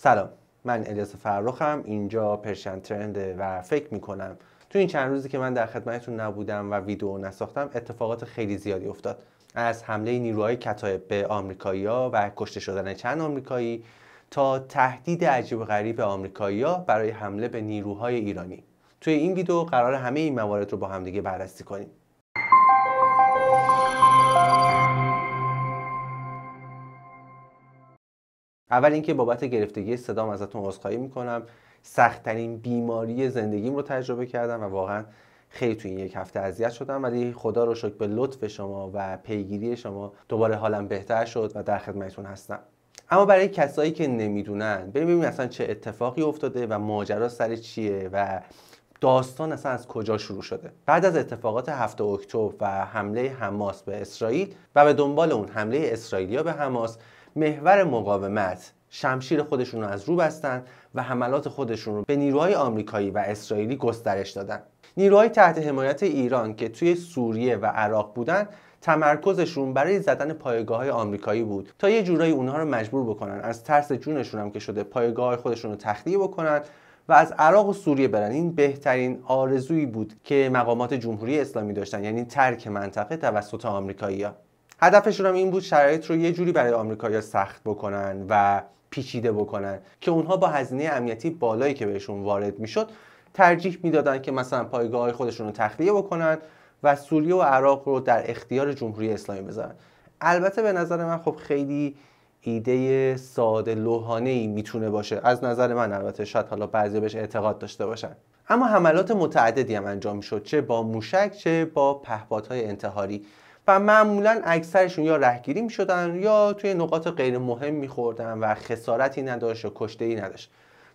سلام من الیاس فرخم اینجا پرشن ترند و فکر میکنم تو این چند روزی که من در خدمتتون نبودم و ویدیو نساختم اتفاقات خیلی زیادی افتاد از حمله نیروهای کتایب به آمریکایی‌ها و کشته شدن چند آمریکایی تا تهدید عجیب و غریب آمریکایی‌ها برای حمله به نیروهای ایرانی توی این ویدیو قرار همه این موارد رو با همدیگه بررسی کنیم اول اینکه بابت گرفتگی صدام ازتون عذرخواهی میکنم سختترین بیماری زندگیم رو تجربه کردم و واقعا خیلی تو این یک هفته اذیت شدم ولی خدا رو شکر به لطف شما و پیگیری شما دوباره حالم بهتر شد و در خدمتتون هستم اما برای کسایی که نمیدونن ببینیم اصلا چه اتفاقی افتاده و ماجرا سر چیه و داستان اصلا از کجا شروع شده بعد از اتفاقات هفته اکتبر و حمله حماس به اسرائیل و به دنبال اون حمله اسرائیلیا به حماس محور مقاومت شمشیر خودشون رو از رو بستن و حملات خودشون رو به نیروهای آمریکایی و اسرائیلی گسترش دادن نیروهای تحت حمایت ایران که توی سوریه و عراق بودن تمرکزشون برای زدن پایگاه آمریکایی بود تا یه جورایی اونها رو مجبور بکنن از ترس جونشون هم که شده پایگاه خودشون رو تخلیه بکنن و از عراق و سوریه برن این بهترین آرزویی بود که مقامات جمهوری اسلامی داشتن یعنی ترک منطقه توسط آمریکایی‌ها هدفشون هم این بود شرایط رو یه جوری برای یا سخت بکنن و پیچیده بکنن که اونها با هزینه امنیتی بالایی که بهشون وارد میشد ترجیح میدادن که مثلا پایگاه های خودشون رو تخلیه بکنن و سوریه و عراق رو در اختیار جمهوری اسلامی بذارن البته به نظر من خب خیلی ایده ساده لوحانه ای میتونه باشه از نظر من البته شاید حالا بعضی بهش اعتقاد داشته باشن اما حملات متعددی هم انجام شد چه با موشک چه با پهپادهای انتحاری و معمولا اکثرشون یا رهگیری میشدن یا توی نقاط غیر مهم میخوردن و خسارتی نداشت و کشته ای نداشت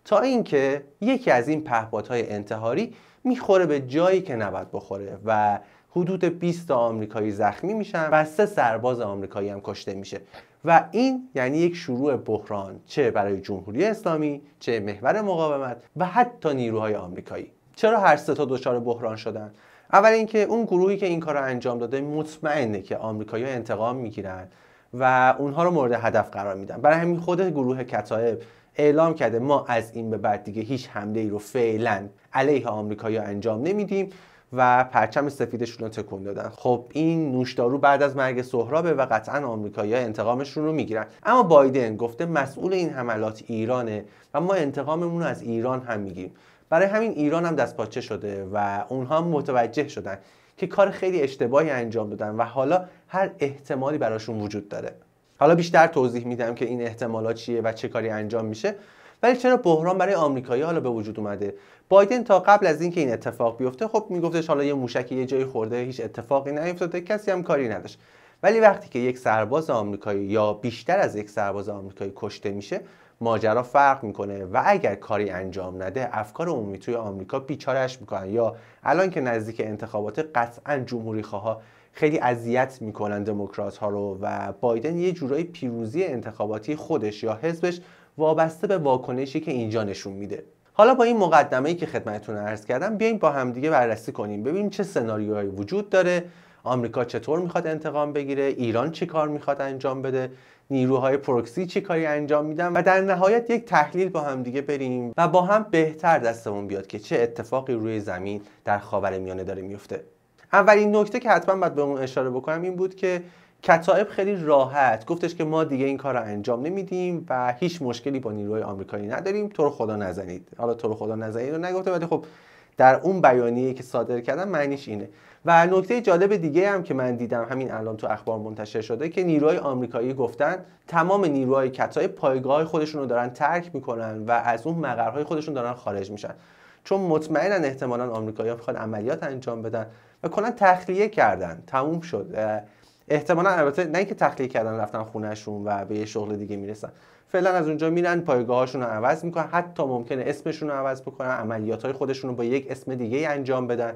تا اینکه یکی از این پهپادهای انتحاری میخوره به جایی که نباید بخوره و حدود 20 تا آمریکایی زخمی میشن و سه سرباز آمریکایی هم کشته میشه و این یعنی یک شروع بحران چه برای جمهوری اسلامی چه محور مقاومت و حتی نیروهای آمریکایی چرا هر سه تا دچار بحران شدن اول اینکه اون گروهی که این کار رو انجام داده مطمئنه که ها انتقام میگیرن و اونها رو مورد هدف قرار میدن برای همین خود گروه کتایب اعلام کرده ما از این به بعد دیگه هیچ حمله ای رو فعلا علیه یا انجام نمیدیم و پرچم سفیدشون رو تکون دادن خب این نوشدارو بعد از مرگ سهرابه و قطعا آمریکایی‌ها انتقامشون رو میگیرن اما بایدن گفته مسئول این حملات ایرانه و ما انتقاممون رو از ایران هم میگیریم برای همین ایران هم دستپاچه شده و اونها متوجه شدن که کار خیلی اشتباهی انجام دادن و حالا هر احتمالی براشون وجود داره حالا بیشتر توضیح میدم که این احتمالا چیه و چه کاری انجام میشه ولی چرا بحران برای آمریکایی حالا به وجود اومده بایدن تا قبل از اینکه این اتفاق بیفته خب میگفتش حالا یه موشکی یه جایی خورده هیچ اتفاقی نیفتاده کسی هم کاری نداشت ولی وقتی که یک سرباز آمریکایی یا بیشتر از یک سرباز آمریکایی کشته میشه ماجرا فرق میکنه و اگر کاری انجام نده افکار عمومی توی آمریکا بیچارش میکنن یا الان که نزدیک انتخابات قطعا جمهوری خواها خیلی اذیت میکنن دموکرات ها رو و بایدن یه جورایی پیروزی انتخاباتی خودش یا حزبش وابسته به واکنشی که اینجا نشون میده حالا با این مقدمه ای که خدمتتون عرض کردم بیایم با همدیگه بررسی کنیم ببینیم چه سناریوهایی وجود داره آمریکا چطور میخواد انتقام بگیره ایران چی کار میخواد انجام بده نیروهای پروکسی چی کاری انجام میدن و در نهایت یک تحلیل با هم دیگه بریم و با هم بهتر دستمون بیاد که چه اتفاقی روی زمین در میانه داره میفته اولین نکته که حتما باید به اون اشاره بکنم این بود که کتائب خیلی راحت گفتش که ما دیگه این کار را انجام نمیدیم و هیچ مشکلی با نیروهای آمریکایی نداریم تو رو خدا نزنید حالا تو رو خدا نزنید رو نگفته ولی خب در اون بیانیه که صادر کردن معنیش اینه و نکته جالب دیگه هم که من دیدم همین الان تو اخبار منتشر شده که نیروهای آمریکایی گفتن تمام نیروهای کتای پایگاه خودشون رو دارن ترک میکنن و از اون مقرهای خودشون دارن خارج میشن چون مطمئنا احتمالا آمریکایی‌ها میخوان عملیات انجام بدن و کلا تخلیه کردن تموم شد احتمالا البته نه اینکه تخلیه کردن رفتن خونهشون و به یه شغل دیگه میرسن فعلا از اونجا میرن پایگاهاشون رو عوض میکنن حتی ممکنه اسمشون رو عوض بکنن عملیات های خودشون رو با یک اسم دیگه انجام بدن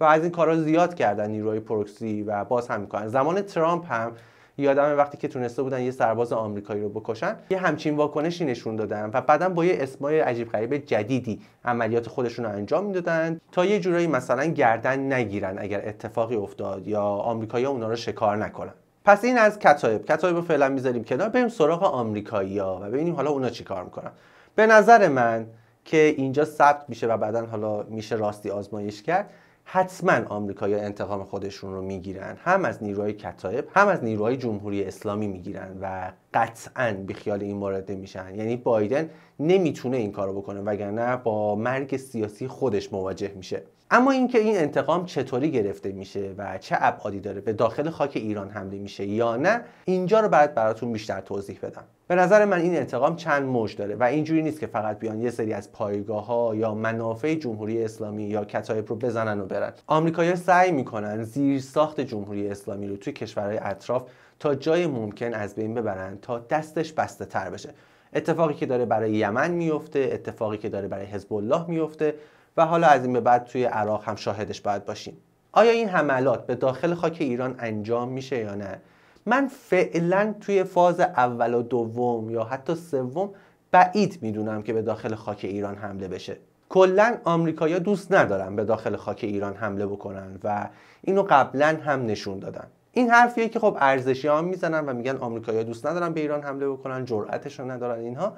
و از این کارا زیاد کردن نیروهای پروکسی و باز هم میکنن زمان ترامپ هم یادم وقتی که تونسته بودن یه سرباز آمریکایی رو بکشن یه همچین واکنشی نشون دادن و بعدا با یه اسمای عجیب غریب جدیدی عملیات خودشون رو انجام میدادن تا یه جورایی مثلا گردن نگیرن اگر اتفاقی افتاد یا آمریکایی‌ها اونا رو شکار نکنن پس این از کتایب کتایب رو فعلا میذاریم کنار بریم سراغ آمریکایی‌ها و ببینیم حالا اونا چیکار میکنن به نظر من که اینجا ثبت میشه و بعدا حالا میشه راستی آزمایش کرد حتما آمریکایی انتقام خودشون رو میگیرن هم از نیروهای کتایب هم از نیروهای جمهوری اسلامی میگیرن و قطعا خیال این مورد میشن یعنی بایدن نمیتونه این کارو بکنه وگرنه با مرگ سیاسی خودش مواجه میشه اما اینکه این انتقام چطوری گرفته میشه و چه ابعادی داره به داخل خاک ایران حمله میشه یا نه اینجا رو باید براتون بیشتر توضیح بدم به نظر من این انتقام چند موج داره و اینجوری نیست که فقط بیان یه سری از پایگاه ها یا منافع جمهوری اسلامی یا کتایب رو بزنن و برن آمریکایی‌ها سعی میکنن زیر ساخت جمهوری اسلامی رو توی کشورهای اطراف تا جای ممکن از بین ببرن تا دستش بسته تر بشه اتفاقی که داره برای یمن میفته اتفاقی که داره برای حزب الله میفته و حالا از این به بعد توی عراق هم شاهدش باید باشیم آیا این حملات به داخل خاک ایران انجام میشه یا نه من فعلا توی فاز اول و دوم یا حتی سوم بعید میدونم که به داخل خاک ایران حمله بشه کلا آمریکایا دوست ندارن به داخل خاک ایران حمله بکنن و اینو قبلا هم نشون دادن این حرفیه که خب ارزشی ها میزنن و میگن آمریکایا دوست ندارن به ایران حمله بکنن جرأتش ندارن اینها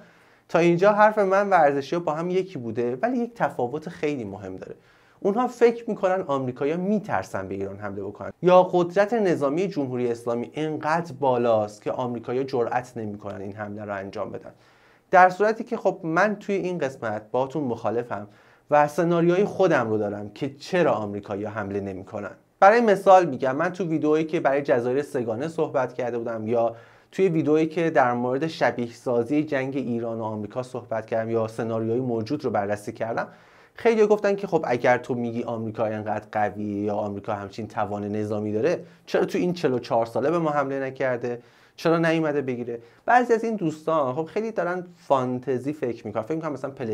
تا اینجا حرف من و ارزشی با هم یکی بوده ولی یک تفاوت خیلی مهم داره اونها فکر میکنن آمریکایا میترسن به ایران حمله بکنن یا قدرت نظامی جمهوری اسلامی انقدر بالاست که آمریکایا جرأت نمیکنن این حمله رو انجام بدن در صورتی که خب من توی این قسمت باهاتون مخالفم و سناریوهای خودم رو دارم که چرا آمریکایا حمله نمیکنن برای مثال میگم من تو ویدئویی که برای جزایر سگانه صحبت کرده بودم یا توی ویدئویی که در مورد شبیه سازی جنگ ایران و آمریکا صحبت کردم یا سناریوهای موجود رو بررسی کردم خیلی گفتن که خب اگر تو میگی آمریکا اینقدر قویه یا آمریکا همچین توان نظامی داره چرا تو این 44 ساله به ما حمله نکرده چرا نیومده بگیره بعضی از این دوستان خب خیلی دارن فانتزی فکر میکنن فکر میکنن مثلا پلی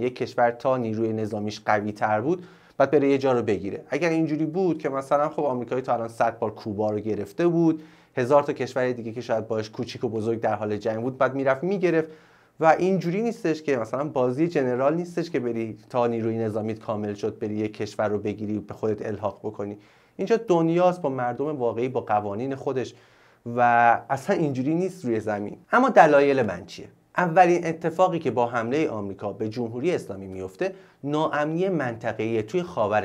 یک کشور تا نیروی نظامیش قوی تر بود بعد بره یه جا رو بگیره اگر اینجوری بود که مثلا خب آمریکایی تا الان 100 بار کوبا رو گرفته بود هزار تا کشور دیگه که شاید باش کوچیک و بزرگ در حال جنگ بود بعد میرفت میگرفت و اینجوری نیستش که مثلا بازی جنرال نیستش که بری تا نیروی نظامیت کامل شد بری یک کشور رو بگیری به خودت الحاق بکنی اینجا دنیاست با مردم واقعی با قوانین خودش و اصلا اینجوری نیست روی زمین اما دلایل من چیه اولین اتفاقی که با حمله آمریکا به جمهوری اسلامی میفته ناامنی منطقه‌ای توی خاور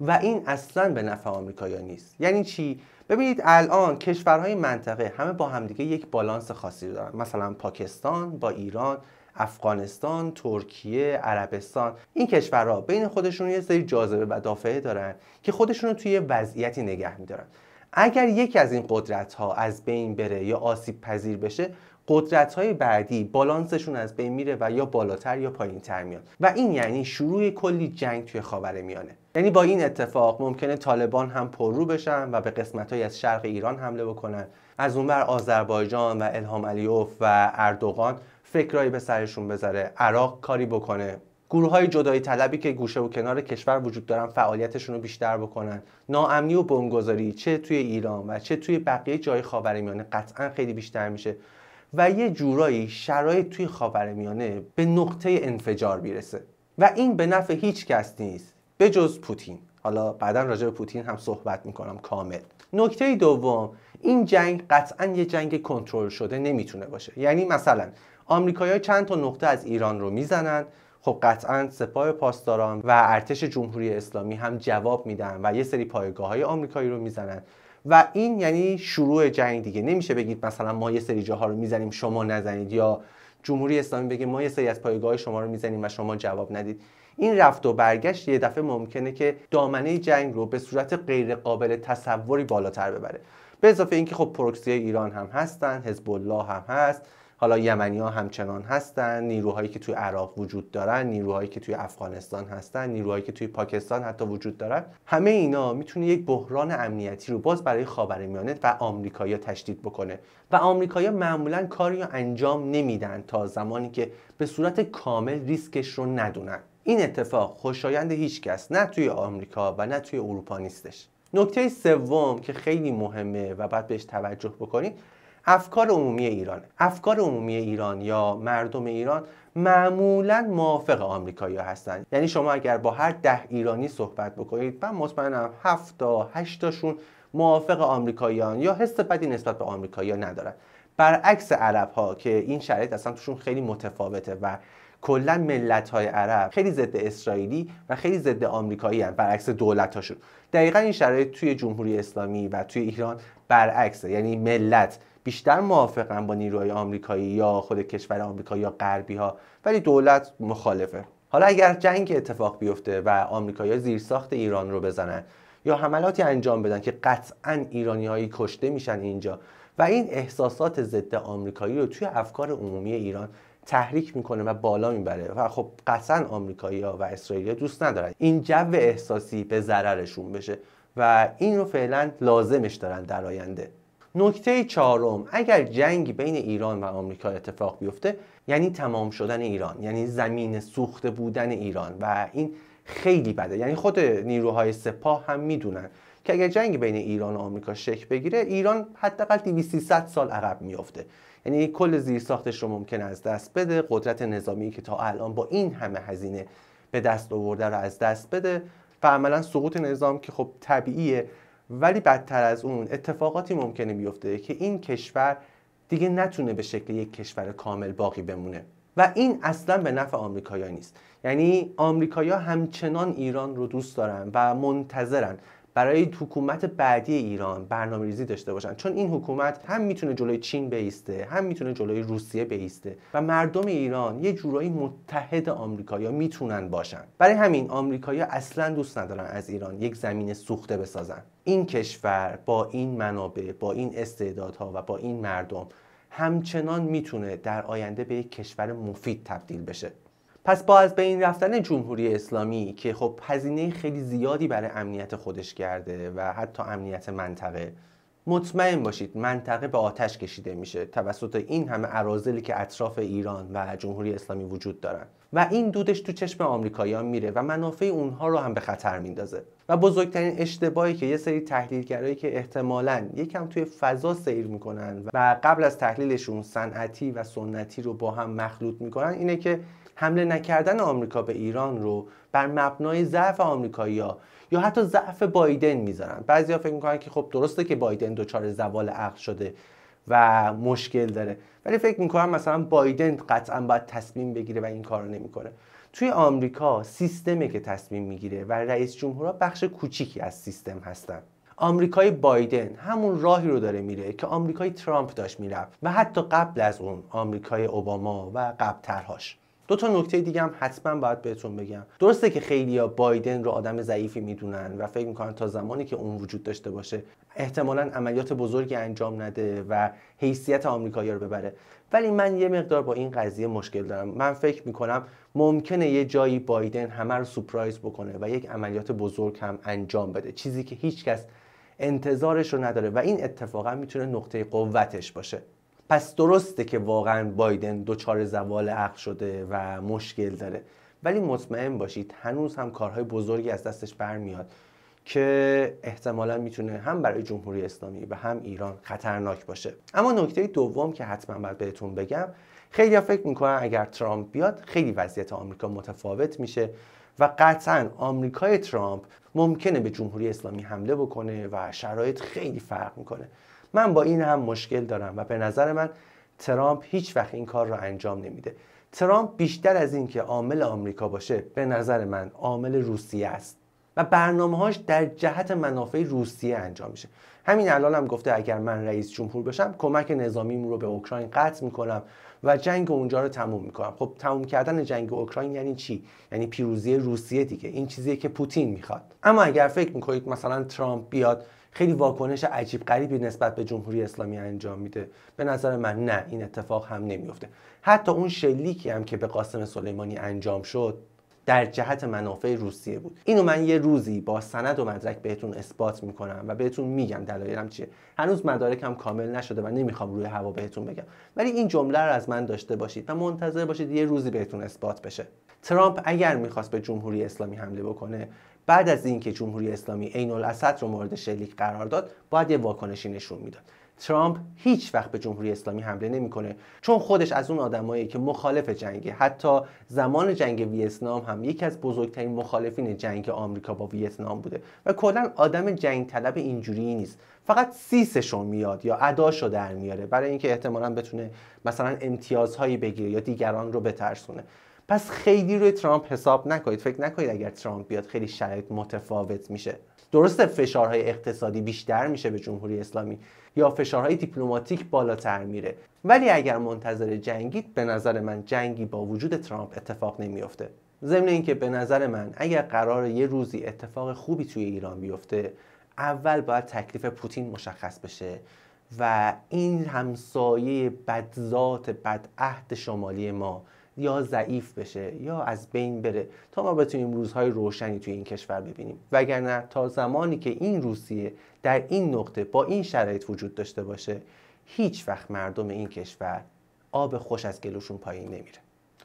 و این اصلا به نفع یا نیست یعنی چی ببینید الان کشورهای منطقه همه با همدیگه یک بالانس خاصی دارن مثلا پاکستان با ایران افغانستان، ترکیه، عربستان این کشورها بین خودشون یه سری جاذبه و دافعه دارن که خودشون رو توی وضعیتی نگه میدارن اگر یکی از این قدرت ها از بین بره یا آسیب پذیر بشه قدرت های بعدی بالانسشون از بین میره و یا بالاتر یا پایین تر میاد و این یعنی شروع کلی جنگ توی خاور میانه یعنی با این اتفاق ممکنه طالبان هم پررو بشن و به قسمت های از شرق ایران حمله بکنن از اونور آذربایجان و الهام علیوف و اردوغان فکرایی به سرشون بذاره عراق کاری بکنه گروه های جدایی طلبی که گوشه و کنار کشور وجود دارن فعالیتشون رو بیشتر بکنن ناامنی و بمبگذاری چه توی ایران و چه توی بقیه جای خاورمیانه قطعا خیلی بیشتر میشه و یه جورایی شرایط توی خاورمیانه به نقطه انفجار میرسه و این به نفع هیچ کس نیست به جز پوتین حالا بعدا راجع به پوتین هم صحبت میکنم کامل نکته دوم این جنگ قطعا یه جنگ کنترل شده نمیتونه باشه یعنی مثلا آمریکایی‌ها چند تا نقطه از ایران رو میزنن خب قطعا سپاه پاسداران و ارتش جمهوری اسلامی هم جواب میدن و یه سری پایگاه های آمریکایی رو میزنن و این یعنی شروع جنگ دیگه نمیشه بگید مثلا ما یه سری جاها رو میزنیم شما نزنید یا جمهوری اسلامی بگه ما یه سری از پایگاه شما رو میزنیم و شما جواب ندید این رفت و برگشت یه دفعه ممکنه که دامنه جنگ رو به صورت غیر قابل تصوری بالاتر ببره به اضافه اینکه خب پروکسی ایران هم هستن حزب الله هم هست حالا یمنی ها همچنان هستن نیروهایی که توی عراق وجود دارن نیروهایی که توی افغانستان هستن نیروهایی که توی پاکستان حتی وجود دارن همه اینا میتونه یک بحران امنیتی رو باز برای خاورمیانه و آمریکایی تشدید بکنه و آمریکایی معمولا کاری رو انجام نمیدن تا زمانی که به صورت کامل ریسکش رو ندونن این اتفاق خوشایند هیچکس نه توی آمریکا و نه توی اروپا نیستش نکته سوم که خیلی مهمه و باید بهش توجه بکنید افکار عمومی ایران افکار عمومی ایران یا مردم ایران معمولا موافق آمریکایی هستند یعنی شما اگر با هر ده ایرانی صحبت بکنید من مطمئنم هفتا تا 8 تاشون موافق آمریکاییان یا حس بدی نسبت به آمریکایی‌ها ندارن برعکس عرب ها که این شرایط اصلا توشون خیلی متفاوته و کلا ملت های عرب خیلی ضد اسرائیلی و خیلی ضد آمریکایی هستند برعکس دولت هاشون دقیقا این شرایط توی جمهوری اسلامی و توی ایران برعکسه یعنی ملت بیشتر موافقن با نیروهای آمریکایی یا خود کشور آمریکا یا غربی ها ولی دولت مخالفه حالا اگر جنگ اتفاق بیفته و آمریکایی‌ها زیرساخت ایران رو بزنن یا حملاتی انجام بدن که قطعا ایرانیهایی کشته میشن اینجا و این احساسات ضد آمریکایی رو توی افکار عمومی ایران تحریک میکنه و بالا میبره و خب قطعا آمریکایی ها و اسرائیلی دوست ندارن این جو احساسی به ضررشون بشه و این رو فعلا لازمش دارن در آینده نکته چهارم اگر جنگی بین ایران و آمریکا اتفاق بیفته یعنی تمام شدن ایران یعنی زمین سوخته بودن ایران و این خیلی بده یعنی خود نیروهای سپاه هم میدونن که اگر جنگ بین ایران و آمریکا شکل بگیره ایران حداقل 200 سال عقب میفته یعنی کل زیرساختش رو ممکن از دست بده قدرت نظامی که تا الان با این همه هزینه به دست آورده رو از دست بده و عملا سقوط نظام که خب طبیعیه ولی بدتر از اون اتفاقاتی ممکنه بیفته که این کشور دیگه نتونه به شکل یک کشور کامل باقی بمونه و این اصلا به نفع آمریکایا نیست یعنی آمریکایا همچنان ایران رو دوست دارن و منتظرن برای حکومت بعدی ایران برنامه ریزی داشته باشن چون این حکومت هم میتونه جلوی چین بیسته هم میتونه جلوی روسیه بیسته و مردم ایران یه جورایی متحد یا میتونن باشن برای همین آمریکایی اصلا دوست ندارن از ایران یک زمین سوخته بسازن این کشور با این منابع با این استعدادها و با این مردم همچنان میتونه در آینده به یک کشور مفید تبدیل بشه پس با از بین رفتن جمهوری اسلامی که خب هزینه خیلی زیادی برای امنیت خودش کرده و حتی امنیت منطقه مطمئن باشید منطقه به آتش کشیده میشه توسط این همه عراضلی که اطراف ایران و جمهوری اسلامی وجود دارن و این دودش تو چشم آمریکایان میره و منافع اونها رو هم به خطر میندازه و بزرگترین اشتباهی که یه سری تحلیلگرایی که احتمالا یکم توی فضا سیر میکنن و قبل از تحلیلشون صنعتی و سنتی رو با هم مخلوط میکنن اینه که حمله نکردن آمریکا به ایران رو بر مبنای ضعف آمریکایی‌ها یا حتی ضعف بایدن میذارن بعضیا فکر میکنن که خب درسته که بایدن دچار زوال عقل شده و مشکل داره ولی فکر میکنن مثلا بایدن قطعا باید تصمیم بگیره و این کار رو نمیکنه توی آمریکا سیستمه که تصمیم میگیره و رئیس جمهورها بخش کوچیکی از سیستم هستن آمریکای بایدن همون راهی رو داره میره که آمریکای ترامپ داشت میرفت و حتی قبل از اون آمریکای اوباما و قبلترهاش دو تا نکته دیگه هم حتما باید بهتون بگم درسته که ها بایدن رو آدم ضعیفی میدونن و فکر میکنن تا زمانی که اون وجود داشته باشه احتمالا عملیات بزرگی انجام نده و حیثیت آمریکایی رو ببره ولی من یه مقدار با این قضیه مشکل دارم من فکر میکنم ممکنه یه جایی بایدن همه رو سپرایز بکنه و یک عملیات بزرگ هم انجام بده چیزی که هیچکس انتظارش رو نداره و این اتفاقا میتونه نقطه قوتش باشه پس درسته که واقعا بایدن دچار زوال عقل شده و مشکل داره ولی مطمئن باشید هنوز هم کارهای بزرگی از دستش برمیاد که احتمالا میتونه هم برای جمهوری اسلامی و هم ایران خطرناک باشه اما نکته دوم که حتما باید بهتون بگم خیلی ها فکر میکنن اگر ترامپ بیاد خیلی وضعیت آمریکا متفاوت میشه و قطعا آمریکای ترامپ ممکنه به جمهوری اسلامی حمله بکنه و شرایط خیلی فرق میکنه من با این هم مشکل دارم و به نظر من ترامپ هیچ وقت این کار را انجام نمیده ترامپ بیشتر از اینکه عامل آمریکا باشه به نظر من عامل روسیه است و برنامه هاش در جهت منافع روسیه انجام میشه همین الان هم گفته اگر من رئیس جمهور بشم کمک نظامیم رو به اوکراین قطع میکنم و جنگ اونجا رو تموم میکنم خب تموم کردن جنگ اوکراین یعنی چی یعنی پیروزی روسیه دیگه این چیزیه که پوتین میخواد اما اگر فکر میکنید مثلا ترامپ بیاد خیلی واکنش عجیب غریبی نسبت به جمهوری اسلامی انجام میده به نظر من نه این اتفاق هم نمیفته حتی اون شلیکی هم که به قاسم سلیمانی انجام شد در جهت منافع روسیه بود اینو من یه روزی با سند و مدرک بهتون اثبات میکنم و بهتون میگم دلایلم چیه هنوز مدارکم کامل نشده و نمیخوام روی هوا بهتون بگم ولی این جمله رو از من داشته باشید و منتظر باشید یه روزی بهتون اثبات بشه ترامپ اگر میخواست به جمهوری اسلامی حمله بکنه بعد از اینکه جمهوری اسلامی عین الاسد رو مورد شلیک قرار داد باید یه واکنشی نشون میداد ترامپ هیچ وقت به جمهوری اسلامی حمله نمیکنه چون خودش از اون آدمایی که مخالف جنگه حتی زمان جنگ ویتنام هم یکی از بزرگترین مخالفین جنگ آمریکا با ویتنام بوده و کلا آدم جنگ طلب اینجوری نیست فقط سیسشون میاد یا اداشو در میاره برای اینکه احتمالا بتونه مثلا امتیازهایی بگیره یا دیگران رو بترسونه پس خیلی روی ترامپ حساب نکنید فکر نکنید اگر ترامپ بیاد خیلی شرایط متفاوت میشه درسته فشارهای اقتصادی بیشتر میشه به جمهوری اسلامی یا فشارهای دیپلماتیک بالاتر میره ولی اگر منتظر جنگید به نظر من جنگی با وجود ترامپ اتفاق نمیافته ضمن اینکه به نظر من اگر قرار یه روزی اتفاق خوبی توی ایران بیفته اول باید تکلیف پوتین مشخص بشه و این همسایه بدذات بدعهد شمالی ما یا ضعیف بشه یا از بین بره تا ما بتونیم روزهای روشنی توی این کشور ببینیم وگرنه تا زمانی که این روسیه در این نقطه با این شرایط وجود داشته باشه هیچ وقت مردم این کشور آب خوش از گلوشون پایین نمیره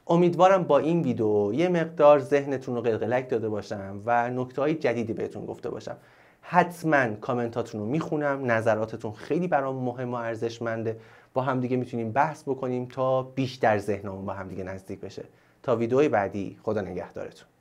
امیدوارم با این ویدیو یه مقدار ذهنتون رو قلقلک داده باشم و نکته های جدیدی بهتون گفته باشم حتما کامنتاتون رو میخونم نظراتتون خیلی برام مهم و ارزشمنده با همدیگه میتونیم بحث بکنیم تا بیشتر ذهنمون با همدیگه نزدیک بشه تا ویدئوی بعدی خدا نگهدارتون